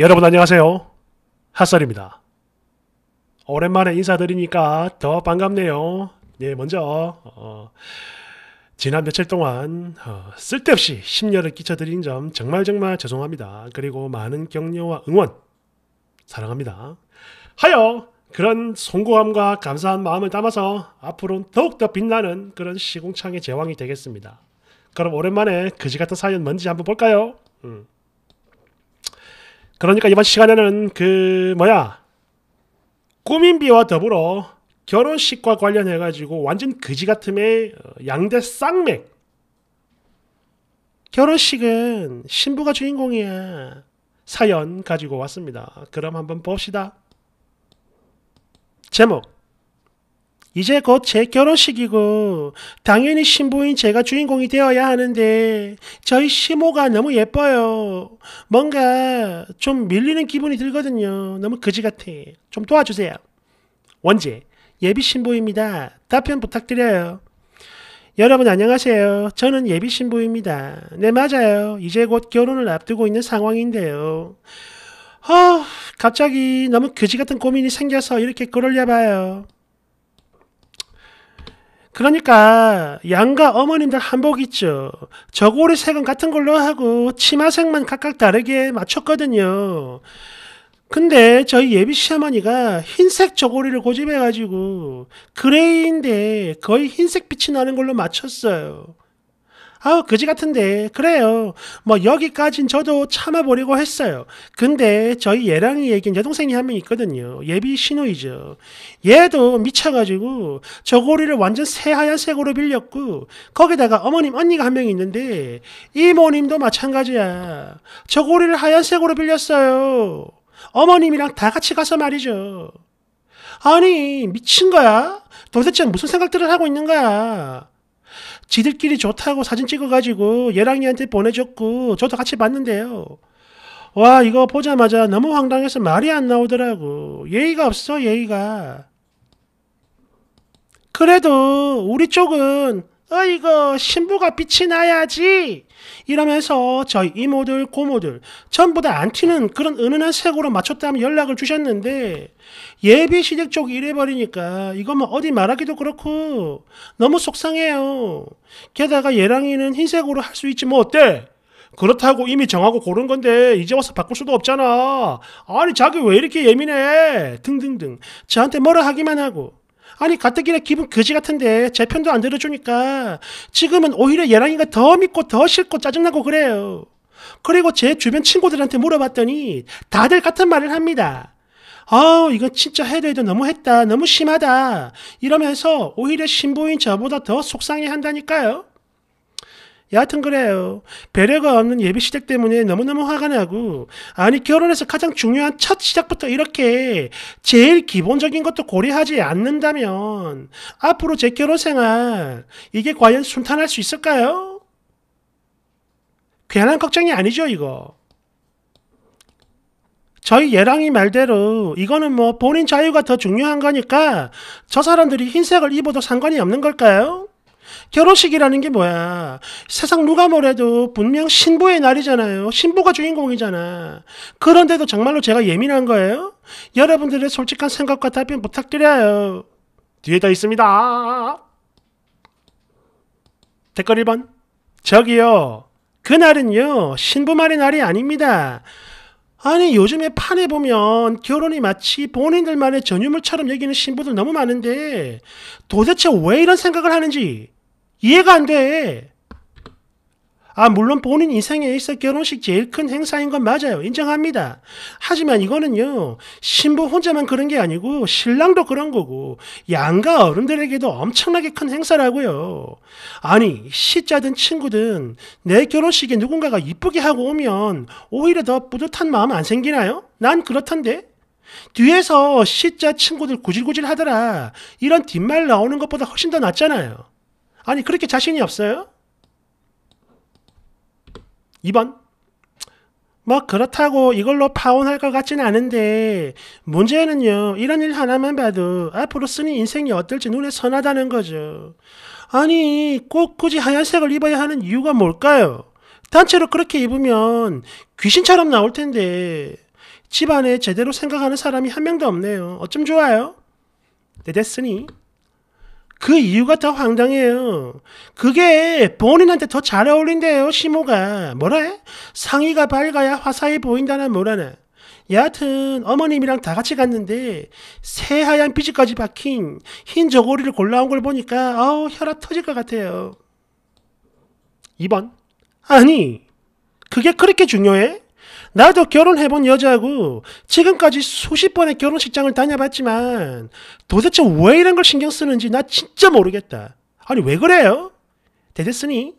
여러분 안녕하세요. 핫설입니다. 오랜만에 인사드리니까 더 반갑네요. 네, 먼저 어, 지난 며칠 동안 어, 쓸데없이 심려를 끼쳐드린 점 정말 정말 죄송합니다. 그리고 많은 격려와 응원 사랑합니다. 하여 그런 송구함과 감사한 마음을 담아서 앞으로 더욱더 빛나는 그런 시공창의 제왕이 되겠습니다. 그럼 오랜만에 그지 같은 사연 뭔지 한번 볼까요? 음. 그러니까 이번 시간에는 그 뭐야 꼬민비와 더불어 결혼식과 관련해 가지고 완전 그지 같음의 어, 양대 쌍맥 결혼식은 신부가 주인공이야 사연 가지고 왔습니다. 그럼 한번 봅시다. 제목 이제 곧 제 결혼식이고 당연히 신부인 제가 주인공이 되어야 하는데 저희 시모가 너무 예뻐요. 뭔가 좀 밀리는 기분이 들거든요. 너무 거지 같아. 좀 도와주세요. 원재 예비 신부입니다. 답변 부탁드려요. 여러분 안녕하세요. 저는 예비 신부입니다. 네 맞아요. 이제 곧 결혼을 앞두고 있는 상황인데요. 아 갑자기 너무 거지 같은 고민이 생겨서 이렇게 글을 려봐요 그러니까 양가 어머님들 한복 있죠. 저고리 색은 같은 걸로 하고 치마색만 각각 다르게 맞췄거든요. 근데 저희 예비 시어머니가 흰색 저고리를 고집해가지고 그레이인데 거의 흰색 빛이 나는 걸로 맞췄어요. 아우 그지 같은데 그래요. 뭐 여기까진 저도 참아보려고 했어요. 근데 저희 예랑이 얘긴 여동생이 한 명 있거든요. 예비 신우이죠. 얘도 미쳐가지고 저고리를 완전 새하얀색으로 빌렸고 거기다가 어머님 언니가 한 명 있는데 이모님도 마찬가지야. 저고리를 하얀색으로 빌렸어요. 어머님이랑 다 같이 가서 말이죠. 아니 미친 거야? 도대체 무슨 생각들을 하고 있는 거야? 지들끼리 좋다고 사진 찍어가지고 예랑이한테 보내줬고 저도 같이 봤는데요. 와 이거 보자마자 너무 황당해서 말이 안 나오더라고. 예의가 없어 예의가. 그래도 우리 쪽은 어이거 신부가 빛이 나야지 이러면서 저희 이모들, 고모들 전부 다 안 튀는 그런 은은한 색으로 맞췄다며 연락을 주셨는데 예비 시댁 쪽이 이래버리니까 이거 뭐 어디 말하기도 그렇고 너무 속상해요. 게다가 예랑이는 흰색으로 할 수 있지 뭐 어때? 그렇다고 이미 정하고 고른 건데 이제 와서 바꿀 수도 없잖아. 아니 자기 왜 이렇게 예민해? 등등등. 저한테 뭐라 하기만 하고 아니 가뜩이나 기분 그지 같은데 제 편도 안 들어주니까 지금은 오히려 예랑이가 더 믿고 더 싫고 짜증나고 그래요. 그리고 제 주변 친구들한테 물어봤더니 다들 같은 말을 합니다. 아우 이건 진짜 해도 해도 너무했다 너무 심하다 이러면서 오히려 신부인 저보다 더 속상해 한다니까요. 여하튼 그래요. 배려가 없는 예비 시댁 때문에 너무너무 화가 나고, 아니, 결혼에서 가장 중요한 첫 시작부터 이렇게 제일 기본적인 것도 고려하지 않는다면, 앞으로 제 결혼 생활, 이게 과연 순탄할 수 있을까요? 괜한 걱정이 아니죠, 이거. 저희 예랑이 말대로 이거는 뭐 본인 자유가 더 중요한 거니까 저 사람들이 흰색을 입어도 상관이 없는 걸까요? 결혼식이라는 게 뭐야? 세상 누가 뭐래도 분명 신부의 날이잖아요. 신부가 주인공이잖아. 그런데도 정말로 제가 예민한 거예요? 여러분들의 솔직한 생각과 답변 부탁드려요. 뒤에다 있습니다. 댓글 1번. 저기요. 그날은요, 신부말의 날이 아닙니다. 아니, 요즘에 판에 보면 결혼이 마치 본인들만의 전유물처럼 여기는 신부들 너무 많은데 도대체 왜 이런 생각을 하는지 이해가 안 돼. 아, 물론 본인 인생에 있어 결혼식 제일 큰 행사인 건 맞아요. 인정합니다. 하지만 이거는요, 신부 혼자만 그런 게 아니고, 신랑도 그런 거고, 양가 어른들에게도 엄청나게 큰 행사라고요. 아니, 시자든 친구든 내 결혼식에 누군가가 이쁘게 하고 오면 오히려 더 뿌듯한 마음 안 생기나요? 난 그렇던데? 뒤에서 시자 친구들 구질구질 하더라. 이런 뒷말 나오는 것보다 훨씬 더 낫잖아요. 아니, 그렇게 자신이 없어요? 2번. 뭐 그렇다고 이걸로 파혼할 것같진 않은데 문제는요 이런 일 하나만 봐도 앞으로 쓰는 인생이 어떨지 눈에 선하다는 거죠. 아니 꼭 굳이 하얀색을 입어야 하는 이유가 뭘까요? 단체로 그렇게 입으면 귀신처럼 나올 텐데 집안에 제대로 생각하는 사람이 한 명도 없네요. 어쩜 좋아요? 내 네, 데스니. 그 이유가 더 황당해요. 그게 본인한테 더 잘 어울린대요, 시모가. 뭐라 해? 상의가 밝아야 화사해 보인다나 뭐라나. 여하튼 어머님이랑 다 같이 갔는데 새하얀 피지까지 박힌 흰 저고리를 골라온 걸 보니까 어우 혈압 터질 것 같아요. 2번. 아니, 그게 그렇게 중요해? 나도 결혼해본 여자하고 지금까지 수십 번의 결혼식장을 다녀봤지만 도대체 왜 이런 걸 신경 쓰는지 나 진짜 모르겠다. 아니 왜 그래요? 대대스니?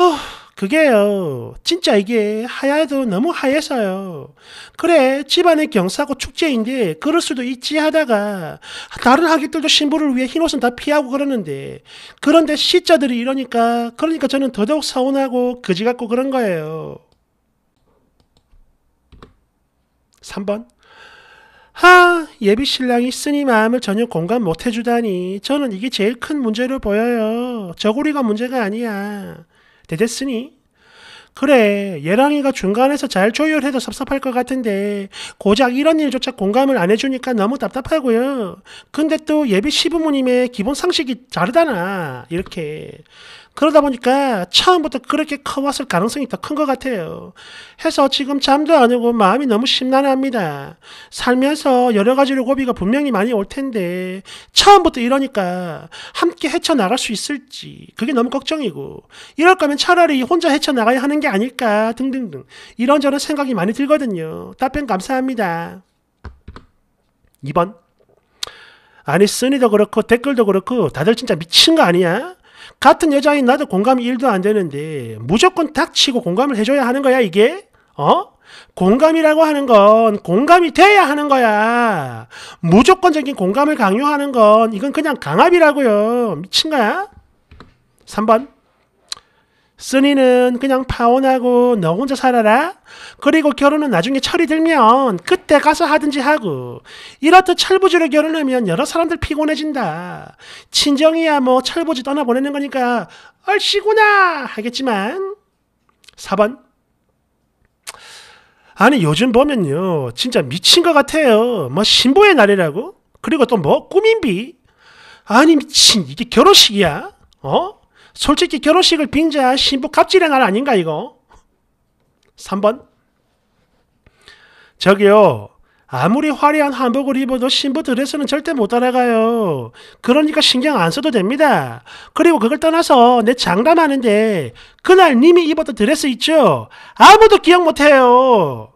허, 그게요. 진짜 이게 하야도 너무 하얘서요. 그래, 집안에 경사고 축제인데 그럴 수도 있지 하다가 다른 하객들도 신부를 위해 흰옷은 다 피하고 그러는데 그런데 시자들이 이러니까 그러니까 저는 더더욱 서운하고 거지 같고 그런 거예요. 3번 하 예비 신랑이 쓰니 마음을 전혀 공감 못해주다니 저는 이게 제일 큰 문제로 보여요. 저고리가 문제가 아니야. 대대쓰니 그래 예랑이가 중간에서 잘 조율해도 섭섭할 것 같은데 고작 이런 일조차 공감을 안 해주니까 너무 답답하고요. 근데 또 예비 시부모님의 기본 상식이 다르잖아 이렇게 그러다 보니까 처음부터 그렇게 커왔을 가능성이 더 큰 것 같아요. 해서 지금 잠도 안 오고 마음이 너무 심란합니다. 살면서 여러 가지로 고비가 분명히 많이 올 텐데 처음부터 이러니까 함께 헤쳐나갈 수 있을지 그게 너무 걱정이고 이럴 거면 차라리 혼자 헤쳐나가야 하는 게 아닐까 등등등 이런저런 생각이 많이 들거든요. 답변 감사합니다. 2번 아니 쓰니도 그렇고 댓글도 그렇고 다들 진짜 미친 거 아니야? 같은 여자인 나도 공감 1도 안 되는데 무조건 닥치고 공감을 해줘야 하는 거야 이게? 어? 공감이라고 하는 건 공감이 돼야 하는 거야. 무조건적인 공감을 강요하는 건 이건 그냥 강압이라고요. 미친 거야? 3번. 쓰니는 그냥 파혼하고 너 혼자 살아라. 그리고 결혼은 나중에 철이 들면 그때 가서 하든지 하고. 이렇듯 철부지로 결혼하면 여러 사람들 피곤해진다. 친정이야 뭐 철부지 떠나보내는 거니까 얼씨구나 하겠지만. 4번. 아니 요즘 보면요. 진짜 미친 것 같아요. 뭐신부의 날이라고? 그리고 또 뭐 꾸민비? 아니 미친 이게 결혼식이야? 어? 솔직히 결혼식을 빙자 신부 갑질의 날 아닌가 이거? 3번 저기요 아무리 화려한 한복을 입어도 신부 드레스는 절대 못 따라가요. 그러니까 신경 안 써도 됩니다. 그리고 그걸 떠나서 내 장담하는데 그날 님이 입었던 드레스 있죠? 아무도 기억 못해요.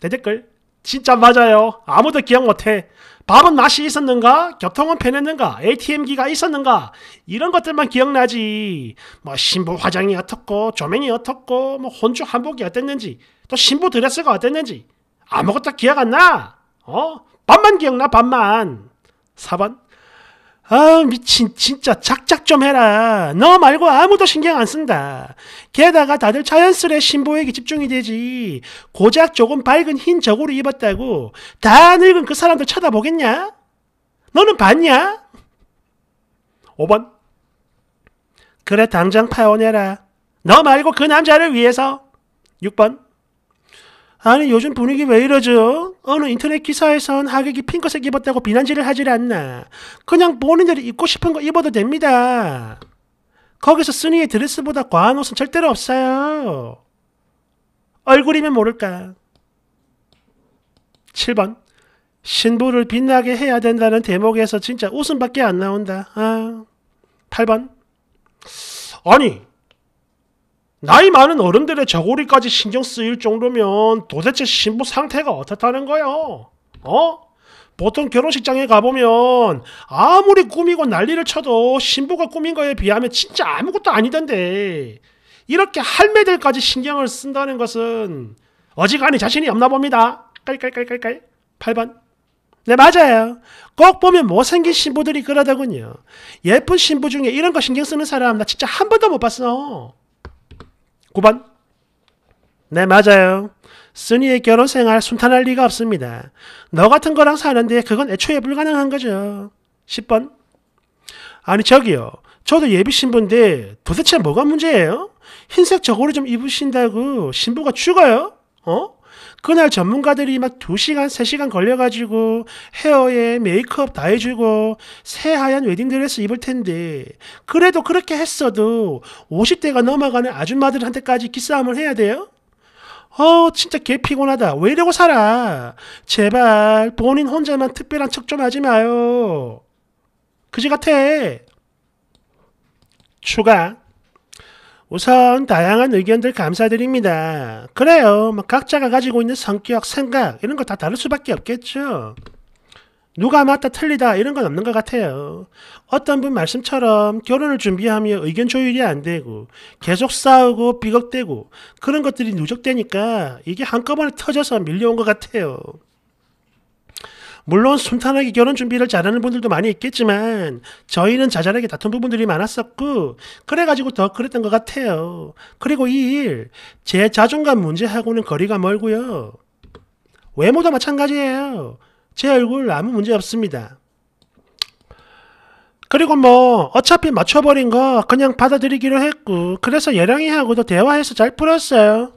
대 댓글 진짜 맞아요. 아무도 기억 못해. 밥은 맛이 있었는가? 교통은 편했는가? ATM기가 있었는가? 이런 것들만 기억나지. 뭐 신부 화장이 어떻고 조명이 어떻고 뭐 혼주 한복이 어땠는지 또 신부 드레스가 어땠는지 아무것도 기억 안 나. 어? 밥만 기억나 밥만. 4번 아 미친 진짜 작작 좀 해라. 너 말고 아무도 신경 안 쓴다. 게다가 다들 자연스레 신보에게 집중이 되지. 고작 조금 밝은 흰 저고를 입었다고 다 늙은 그 사람들 쳐다보겠냐? 너는 봤냐? 5번 그래 당장 파혼해라. 너 말고 그 남자를 위해서 6번 아니 요즘 분위기 왜 이러죠? 어느 인터넷 기사에선 하객이 핑크색 입었다고 비난질을 하질 않나. 그냥 본인들이 입고 싶은 거 입어도 됩니다. 거기서 쓰니의 드레스보다 과한 옷은 절대로 없어요. 얼굴이면 모를까. 7번 신부를 빛나게 해야 된다는 대목에서 진짜 웃음밖에 안 나온다. 아. 8번 아니 네. 나이 많은 어른들의 저고리까지 신경 쓰일 정도면 도대체 신부 상태가 어떻다는 거요? 어? 보통 결혼식장에 가보면 아무리 꾸미고 난리를 쳐도 신부가 꾸민 거에 비하면 진짜 아무것도 아니던데 이렇게 할매들까지 신경을 쓴다는 것은 어지간히 자신이 없나 봅니다. 깔깔깔깔깔 8번 네 맞아요. 꼭 보면 못생긴 신부들이 그러더군요. 예쁜 신부 중에 이런 거 신경 쓰는 사람 나 진짜 한 번도 못 봤어. 9번. 네, 맞아요. 쓰니의 결혼 생활 순탄할 리가 없습니다. 너 같은 거랑 사는데 그건 애초에 불가능한 거죠. 10번. 아니, 저기요. 저도 예비 신부인데 도대체 뭐가 문제예요? 흰색 저고리 좀 입으신다고 신부가 죽어요? 어? 그날 전문가들이 막 2시간, 3시간 걸려가지고 헤어에 메이크업 다 해주고 새하얀 웨딩드레스 입을 텐데 그래도 그렇게 했어도 50대가 넘어가는 아줌마들한테까지 기싸움을 해야 돼요? 어, 진짜 개 피곤하다. 왜 이러고 살아? 제발 본인 혼자만 특별한 척 좀 하지 마요. 그지 같아. 추가. 우선 다양한 의견들 감사드립니다. 그래요. 각자가 가지고 있는 성격, 생각 이런 거 다 다를 수밖에 없겠죠. 누가 맞다 틀리다 이런 건 없는 것 같아요. 어떤 분 말씀처럼 결혼을 준비하며 의견 조율이 안 되고 계속 싸우고 비걱대고 그런 것들이 누적되니까 이게 한꺼번에 터져서 밀려온 것 같아요. 물론 순탄하게 결혼 준비를 잘하는 분들도 많이 있겠지만 저희는 자잘하게 다툰 부분들이 많았었고 그래가지고 더 그랬던 것 같아요. 그리고 이 일 제 자존감 문제하고는 거리가 멀고요. 외모도 마찬가지예요. 제 얼굴 아무 문제 없습니다. 그리고 뭐 어차피 맞춰버린 거 그냥 받아들이기로 했고 그래서 예랑이하고도 대화해서 잘 풀었어요.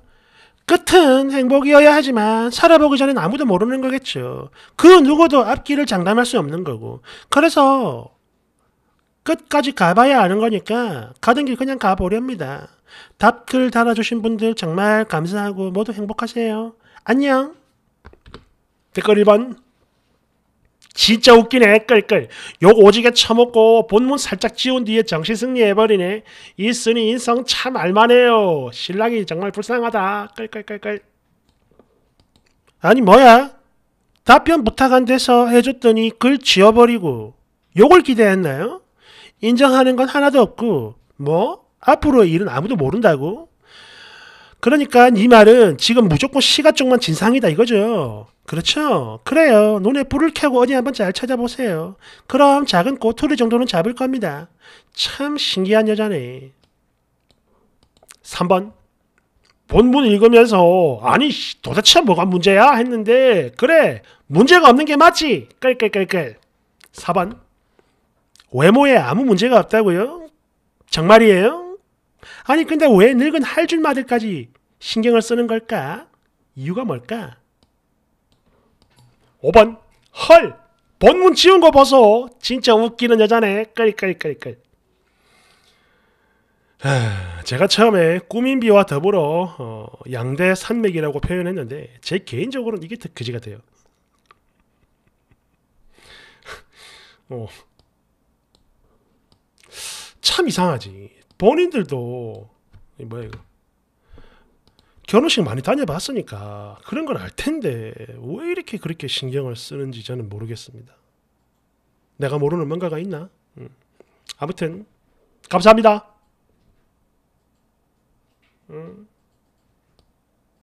끝은 행복이어야 하지만 살아보기 전엔 아무도 모르는 거겠죠. 그 누구도 앞길을 장담할 수 없는 거고. 그래서 끝까지 가봐야 아는 거니까 가던 길 그냥 가보렵니다. 답글 달아주신 분들 정말 감사하고 모두 행복하세요. 안녕. 댓글 1번. 진짜 웃기네 끌끌 욕 오지게 처먹고 본문 살짝 지운 뒤에 정신 승리해버리네 이 쓰니 인성 참 알만해요 신랑이 정말 불쌍하다 끌끌끌끌 아니 뭐야 답변 부탁한 데서 해줬더니 글 지워버리고 욕을 기대했나요? 인정하는 건 하나도 없고 뭐? 앞으로 일은 아무도 모른다고? 그러니까 이 말은 지금 무조건 시가 쪽만 진상이다 이거죠. 그렇죠. 그래요. 눈에 불을 켜고 어디 한번 잘 찾아보세요. 그럼 작은 꼬투리 정도는 잡을 겁니다. 참 신기한 여자네. 3번. 본문 읽으면서 아니 도대체 뭐가 문제야 했는데 그래 문제가 없는 게 맞지 깔깔깔깔 4번 외모에 아무 문제가 없다고요? 정말이에요? 아니 근데 왜 늙은 할줄마들까지 신경을 쓰는 걸까? 이유가 뭘까? 5번 헐! 본문 지운 거 보소! 진짜 웃기는 여자네 끌끌끌끌 제가 처음에 꾸민비와 더불어 어, 양대 산맥이라고 표현했는데 제 개인적으로는 이게 더 그지 같아요. 어. 참 이상하지. 본인들도 뭐야 이거 결혼식 많이 다녀봤으니까 그런 걸알 텐데 왜 이렇게 그렇게 신경을 쓰는지 저는 모르겠습니다. 내가 모르는 뭔가가 있나? 음. 아무튼 감사합니다. 음.